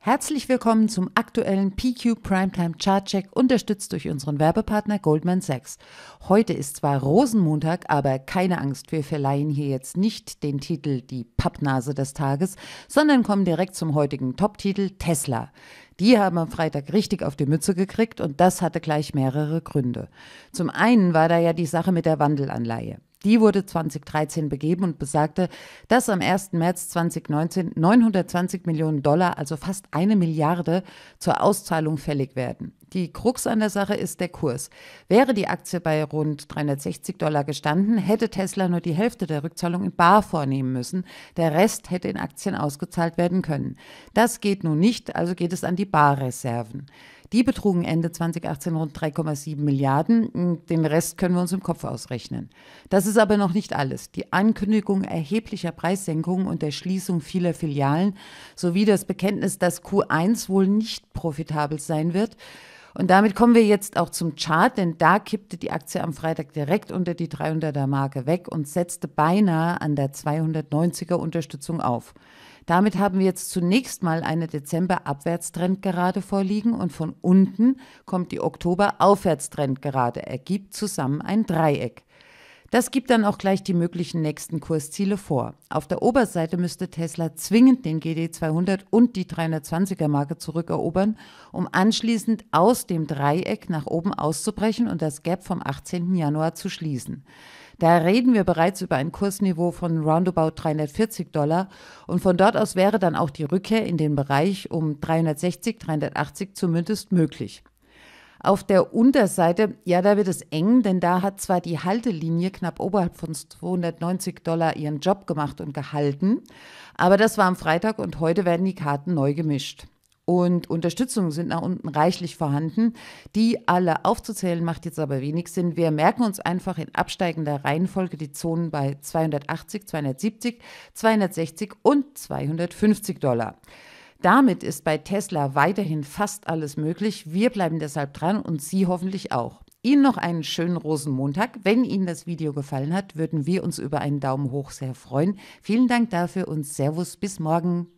Herzlich willkommen zum aktuellen PQ Primetime Chartcheck, unterstützt durch unseren Werbepartner Goldman Sachs. Heute ist zwar Rosenmontag, aber keine Angst, wir verleihen hier jetzt nicht den Titel Die Pappnase des Tages, sondern kommen direkt zum heutigen Top-Titel Tesla. Die haben am Freitag richtig auf die Mütze gekriegt und das hatte gleich mehrere Gründe. Zum einen war da ja die Sache mit der Wandelanleihe. Die wurde 2013 begeben und besagte, dass am 1. März 2019 920 Millionen Dollar, also fast eine Milliarde, zur Auszahlung fällig werden. Die Krux an der Sache ist der Kurs. Wäre die Aktie bei rund 360 Dollar gestanden, hätte Tesla nur die Hälfte der Rückzahlung in Bar vornehmen müssen. Der Rest hätte in Aktien ausgezahlt werden können. Das geht nun nicht, also geht es an die Barreserven. Die betrugen Ende 2018 rund 3,7 Milliarden. Hm, den Rest können wir uns im Kopf ausrechnen. Das ist aber noch nicht alles. Die Ankündigung erheblicher Preissenkungen und der Schließung vieler Filialen sowie das Bekenntnis, dass Q1 wohl nicht profitabel sein wird, und damit kommen wir jetzt auch zum Chart, denn da kippte die Aktie am Freitag direkt unter die 300er Marke weg und setzte beinahe an der 290er Unterstützung auf. Damit haben wir jetzt zunächst mal eine Dezember-Abwärtstrendgerade vorliegen und von unten kommt die Oktober-Aufwärtstrendgerade, ergibt zusammen ein Dreieck. Das gibt dann auch gleich die möglichen nächsten Kursziele vor. Auf der Oberseite müsste Tesla zwingend den GD 200 und die 320er Marke zurückerobern, um anschließend aus dem Dreieck nach oben auszubrechen und das Gap vom 18. Januar zu schließen. Da reden wir bereits über ein Kursniveau von roundabout 340 Dollar und von dort aus wäre dann auch die Rückkehr in den Bereich um 360, 380 zumindest möglich. Auf der Unterseite, ja, da wird es eng, denn da hat zwar die Haltelinie knapp oberhalb von 290 Dollar ihren Job gemacht und gehalten, aber das war am Freitag und heute werden die Karten neu gemischt. Und Unterstützungen sind nach unten reichlich vorhanden. Die alle aufzuzählen macht jetzt aber wenig Sinn. Wir merken uns einfach in absteigender Reihenfolge die Zonen bei 280, 270, 260 und 250 Dollar. Damit ist bei Tesla weiterhin fast alles möglich. Wir bleiben deshalb dran und Sie hoffentlich auch. Ihnen noch einen schönen Rosenmontag. Wenn Ihnen das Video gefallen hat, würden wir uns über einen Daumen hoch sehr freuen. Vielen Dank dafür und Servus bis morgen.